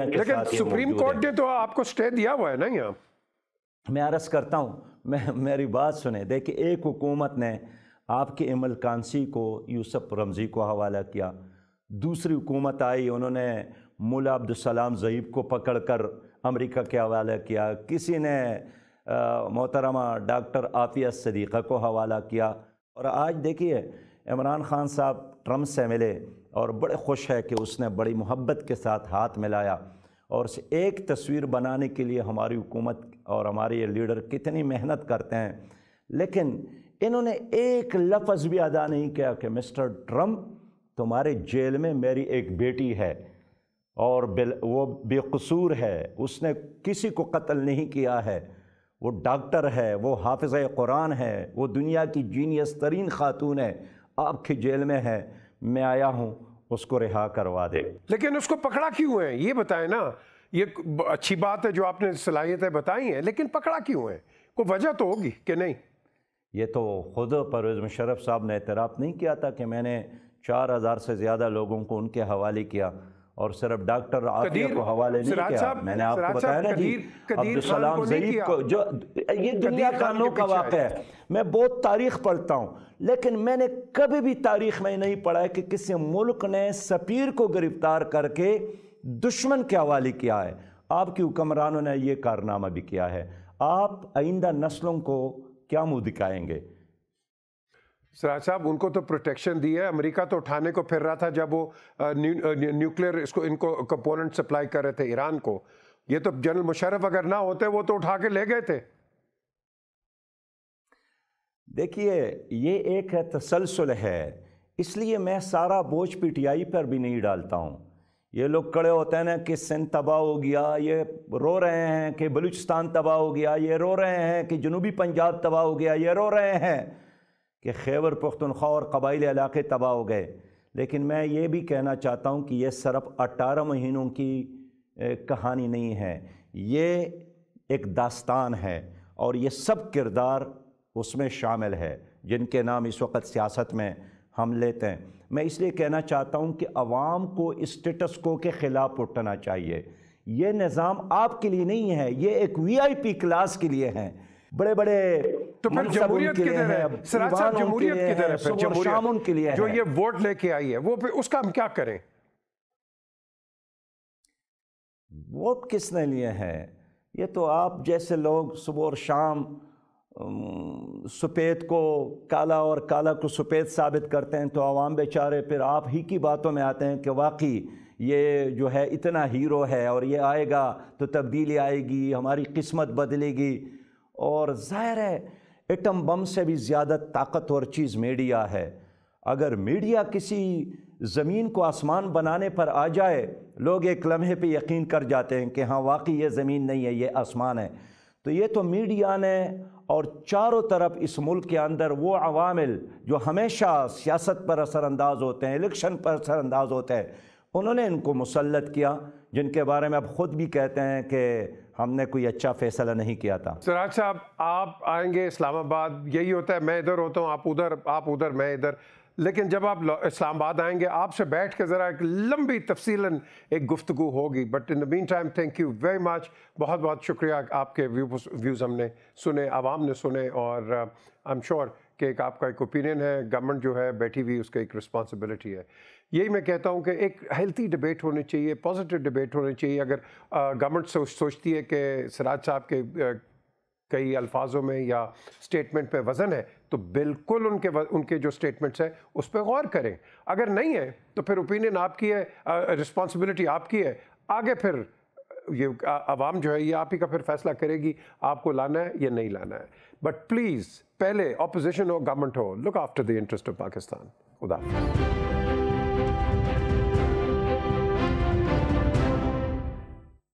B: سپریم کورٹ نے تو آپ کو سٹے دیا ہوا ہے نا یہاں میں عرض کرتا ہوں میں میری بات سنیں دیکھیں ایک حکومت نے آپ کے عمل کانسی کو یوسف رمضی کو حوالہ کیا دوسری حکومت آئی انہوں نے مولا عبدالسلام ضعیب کو پکڑ کر امریکہ کے حوالہ کیا کسی نے محترمہ ڈاکٹر عافیہ صدیقہ کو حوالہ کیا اور آج دیکھیے عمران خان صاحب ٹرمپ سے ملے اور بڑے خوش ہے کہ اس نے بڑی محبت کے ساتھ ہاتھ ملایا اور اس ایک تصویر بنانے کے لیے ہماری حکومت اور ہمارے یہ لیڈر کتنی محنت کرتے ہیں لیکن انہوں نے ایک لفظ بھی ادا نہیں کیا کہ مسٹر ٹرمپ تمہارے جیل میں میری ایک بیٹی ہے اور وہ بے قصور ہے اس نے کسی کو قتل نہیں کیا ہے وہ ڈاکٹر ہے وہ حافظ قرآن ہے وہ دنیا کی جینیس ترین خاتون ہے آپ کی جیل میں ہے میں آیا ہوں اس کو رہا کروا دے
A: لیکن اس کو پکڑا کیوں ہے یہ بتائیں نا یہ اچھی بات ہے جو آپ نے صلاحیتیں بتائی ہیں لیکن پکڑا کیوں ہے کوئی وجہ تو ہوگی کہ نہیں
B: یہ تو خود پرویز مشرف صاحب نے اعتراف نہیں کیا تھا کہ میں نے چار ہزار سے زیادہ لوگوں کو ان کے حوالے کیا اور صرف ڈاکٹر کو کو کو حوالے نہیں کیا میں نے آپ بتایا نا جی عبدالسلام یہ دنیا کا واقع ہے میں بہت تاریخ پڑھتا ہوں لیکن میں نے کبھی بھی تاریخ میں نہیں پڑھا ہے کہ کسی ملک نے سپیر کو گرفتار کر کے دشمن کے حوالے کیا ہے آپ کی حکمرانوں نے یہ کارنامہ بھی کیا ہے آپ آئندہ نسلوں کو کیا منہ دکھائیں گے
A: سراج صاحب ان کو تو پروٹیکشن دی ہے امریکہ تو اٹھانے کو پھر رہا تھا جب وہ نیوکلیر اس کو ان کو کمپوننٹ سپلائی کر رہے تھے ایران کو یہ تو جنرل مشرف اگر نہ ہوتے وہ تو اٹھا کے لے گئے تھے
B: دیکھیے یہ ایک تسلسل ہے اس لیے میں سارا بوجھ پی ٹی آئی پر بھی نہیں ڈالتا ہوں یہ لوگ کڑے ہوتے ہیں نا کہ سن تباہ ہو گیا یہ رو رہے ہیں کہ بلوچستان تباہ ہو گیا یہ رو رہے ہیں کہ جنوبی پنجاب تباہ ہو گیا یہ رو رہے ہیں کہ خیور پختونخوا اور قبائلی علاقے تباہ ہو گئے لیکن میں یہ بھی کہنا چاہتا ہوں کہ یہ صرف اٹھارہ مہینوں کی کہانی نہیں ہے یہ ایک داستان ہے اور یہ سب کردار اس میں شامل ہے جن کے نام اس وقت سیاست میں ہم لیتے ہیں میں اس لیے کہنا چاہتا ہوں کہ عوام کو کو کے خلاف اٹھنا چاہیے یہ نظام آپ کے لیے نہیں ہے یہ ایک وی آئی پی کلاس کے لیے ہیں بڑے بڑے تو پھر جمہوریت جمہوریت لیے جو یہ ووٹ لے کے آئی ہے
A: وہ پھر اس کا ہم کیا کریں
B: ووٹ کس نے لیے ہیں یہ تو آپ جیسے لوگ صبح اور شام سپید کو کالا اور کالا کو سپید ثابت کرتے ہیں تو عوام بیچارے پھر آپ ہی کی باتوں میں آتے ہیں کہ واقعی یہ جو ہے اتنا ہیرو ہے اور یہ آئے گا تو تبدیلی آئے گی ہماری قسمت بدلے گی اور ظاہر ہے ایٹم بم سے بھی زیادہ طاقتور چیز میڈیا ہے اگر میڈیا کسی زمین کو آسمان بنانے پر آ جائے لوگ ایک لمحے پہ یقین کر جاتے ہیں کہ ہاں واقعی یہ زمین نہیں ہے یہ آسمان ہے تو یہ تو میڈیا نے اور چاروں طرف اس ملک کے اندر وہ عوامل جو ہمیشہ سیاست پر اثر انداز ہوتے ہیں الیکشن پر اثر انداز ہوتے ہیں انہوں نے ان کو مسلط کیا جن کے بارے میں اب خود بھی کہتے ہیں کہ ہم نے کوئی اچھا فیصلہ نہیں کیا تھا
A: سراج صاحب آپ آئیں گے اسلام آباد یہی ہوتا ہے میں ادھر ہوتا ہوں آپ ادھر آپ ادھر میں ادھر لیکن جب آپ اسلام آباد آئیں گے آپ سے بیٹھ کے ذرا ایک لمبی تفصیل ایک گفتگو ہوگی but in the meantime thank you very much بہت بہت شکریہ آپ کے ویوز ہم نے سنے عوام نے سنے اور آئی ایم شور کہ ایک آپ کا ایک اوپینین ہے گورنمنٹ جو ہے بیٹھی ہوئی اس کا ایک رسپانسبلٹی ہے یہی میں کہتا ہوں کہ ایک ہیلتھی ڈبیٹ ہونی چاہیے پازیٹیو ڈبیٹ ہونی چاہیے اگر گورنمنٹ سوچ سوچتی ہے کہ سراج صاحب کے کئی الفاظوں میں یا اسٹیٹمنٹ پہ وزن ہے تو بالکل ان کے ان کے جو اسٹیٹمنٹس ہیں اس پہ غور کریں اگر نہیں ہے تو پھر اوپینین آپ کی ہے رسپانسبلٹی آپ کی ہے آگے پھر یہ عوام جو ہے یہ آپ ہی کا پھر فیصلہ کرے گی آپ کو لانا ہے یا نہیں لانا ہے بٹ پلیز پہلے اپوزیشن ہو گورنمنٹ ہو look after the interest of Pakistan خدا